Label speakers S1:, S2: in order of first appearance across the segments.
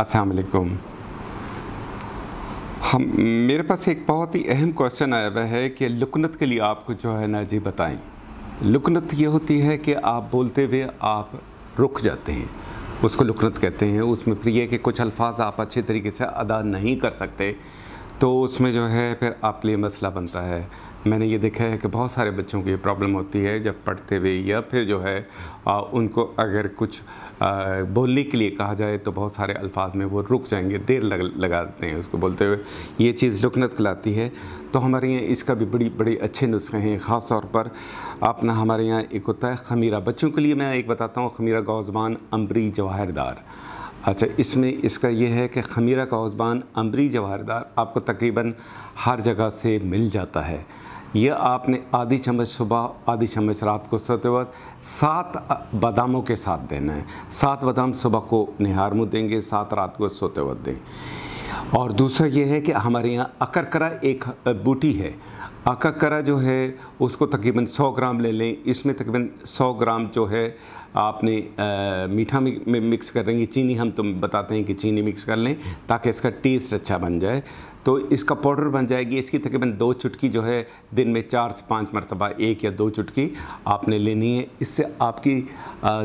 S1: السلام علیکم ہم میرے پاس ایک بہت ہی اہم کویشچن آیا ہوا ہے کہ لکنت کے لیے آپ کو جو ہے نا جی بتائیں لکنت یہ ہوتی ہے کہ آپ بولتے ہوئے آپ رک جاتے ہیں اس کو لکنت کہتے ہیں اس میں پھر یہ کہ کچھ الفاظ آپ اچھے طریقے سے ادا نہیں کر سکتے تو اس میں جو ہے پھر آپ لیے مسئلہ بنتا ہے میں نے یہ دیکھا ہے کہ بہت سارے بچوں کو یہ پرابلم ہوتی ہے جب پڑھتے ہوئے یا پھر جو ہے ان کو اگر کچھ بولنے کے لیے کہا جائے تو بہت سارے الفاظ میں وہ رک جائیں گے دیر لگا دیتے ہیں اس کو بولتے ہوئے یہ چیز لکنت کلاتی ہے تو ہمارے یہاں اس کا بھی بڑی بڑے اچھے نسخے ہیں خاص طور پر اپنا ہمارے یہاں ایک ہوتا ہے خمیرہ بچوں کے لیے میں ایک بتاتا ہوں خمیرہ گوزبان امبری جواہر دار اچھا اس میں اس کا یہ ہے کہ خمیرہ کا عزبان عمری جواہر دار آپ کو تقریباً ہر جگہ سے مل جاتا ہے یہ آپ نے آدھی چمچ صبح آدھی چمچ رات کو سوتے وقت سات باداموں کے ساتھ دینا ہے سات بادام صبح کو نہار مو دیں گے سات رات کو سوتے وقت دیں گے اور دوسرا یہ ہے کہ ہمارے یہاں اکرکرا ایک بوٹی ہے اکرکرا جو ہے اس کو تقریباً سو گرام لے لیں اس میں تقریباً سو گرام جو ہے آپ نے میٹھا میں مکس کر رہی چینی ہم تم بتاتے ہیں کہ چینی مکس کر لیں تاکہ اس کا ٹیسٹ اچھا بن جائے تو اس کا پاؤڈر بن جائے گی اس کی تقریباً دو چٹکی جو ہے دن میں چار سے پانچ مرتبہ ایک یا دو چٹکی آپ نے لینی ہے اس سے آپ کی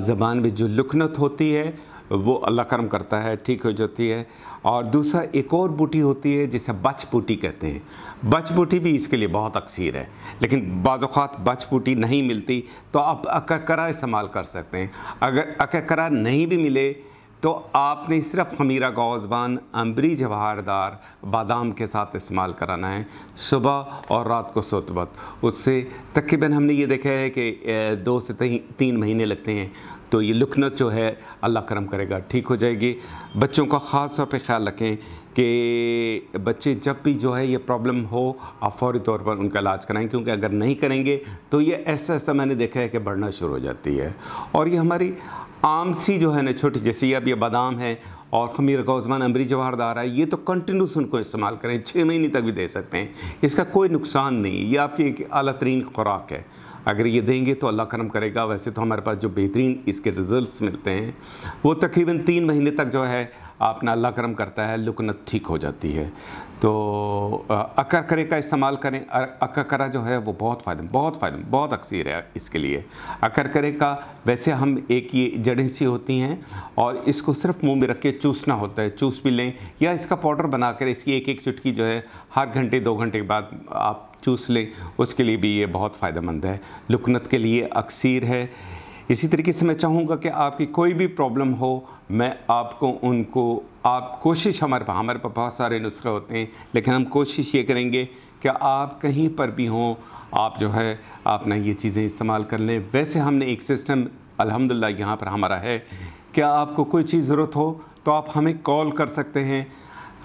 S1: زبان میں جو لکنت ہوتی ہے وہ اللہ کرم کرتا ہے ٹھیک ہو جاتی ہے اور دوسرا ایک اور بوٹی ہوتی ہے جسے بچ بوٹی کہتے ہیں بچ بوٹی بھی اس کے لیے بہت اکثیر ہے لیکن بعض اوقات بچ بوٹی نہیں ملتی تو آپ اککرا استعمال کر سکتے ہیں اگر اککرا نہیں بھی ملے تو آپ نے صرف خمیرہ گوزبان امبری جوہار دار بادام کے ساتھ استعمال کرانا ہے صبح اور رات کو سوت وقت اس سے تقریباً ہم نے یہ دیکھا ہے کہ دو سے تین مہینے لگتے ہیں تو یہ لکنت جو ہے اللہ کرم کرے گا ٹھیک ہو جائے گی بچوں کا خاص طور پہ خیال رکھیں کہ بچے جب بھی جو ہے یہ پرابلم ہو آپ فوری طور پر ان کا علاج کرائیں کیونکہ اگر نہیں کریں گے تو یہ ایسا ایسا میں نے دیکھا ہے کہ بڑھنا شروع ہو جاتی ہے اور یہ ہماری آم سی جو ہے نا چھوٹی جیسی اب یہ بادام ہے اور خمیر کا گوزمان جوہر دار ہے یہ تو کنٹینوس ان کو استعمال کریں چھ مہینے تک بھی دے سکتے ہیں اس کا کوئی نقصان نہیں یہ آپ کی ایک اعلیٰ ترین خوراک ہے اگر یہ دیں گے تو اللہ کرم کرے گا ویسے تو ہمارے پاس جو بہترین اس کے رزلٹس ملتے ہیں وہ تقریباً تین مہینے تک جو ہے آپ نے اللہ کرم کرتا ہے لکنت ٹھیک ہو جاتی ہے تو اکر کرے کا استعمال کریں اکر کرا جو ہے وہ بہت فائدہ بہت فائدہ بہت اکثیر ہے اس کے لیے اکر کرے کا ویسے ہم ایک یہ جڑیں سی ہوتی ہیں اور اس کو صرف منہ میں رکھ کے چوسنا ہوتا ہے چوس بھی لیں یا اس کا پاؤڈر بنا کر اس کی ایک ایک چٹکی جو ہے ہر گھنٹے دو گھنٹے کے بعد آپ چوس لیں اس کے لیے بھی یہ بہت فائدہ مند ہے لکنت کے لیے اکثیر ہے اسی طریقے سے میں چاہوں گا کہ آپ کی کوئی بھی پرابلم ہو میں آپ کو ان کو آپ کوشش ہمارے پاس ہمارے پاس بہت سارے نسخے ہوتے ہیں لیکن ہم کوشش یہ کریں گے کہ آپ کہیں پر بھی ہوں آپ جو ہے آپ نہ یہ چیزیں استعمال کر لیں ویسے ہم نے ایک سسٹم الحمدللہ یہاں پر ہمارا ہے کیا آپ کو کوئی چیز ضرورت ہو تو آپ ہمیں کال کر سکتے ہیں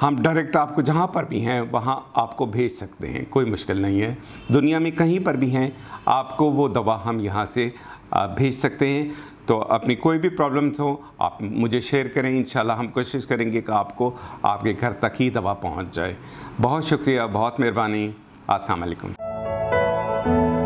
S1: ہم ڈائریکٹ آپ کو جہاں پر بھی ہیں وہاں آپ کو بھیج سکتے ہیں کوئی مشکل نہیں ہے دنیا میں کہیں پر بھی ہیں آپ کو وہ دوا ہم یہاں سے بھیج سکتے ہیں تو اپنی کوئی بھی پرابلمس ہو آپ مجھے شیئر کریں انشاءاللہ ہم کوشش کریں گے کہ آپ کو آپ کے گھر تک ہی دوا پہنچ جائے بہت شکریہ بہت مہربانی السلام علیکم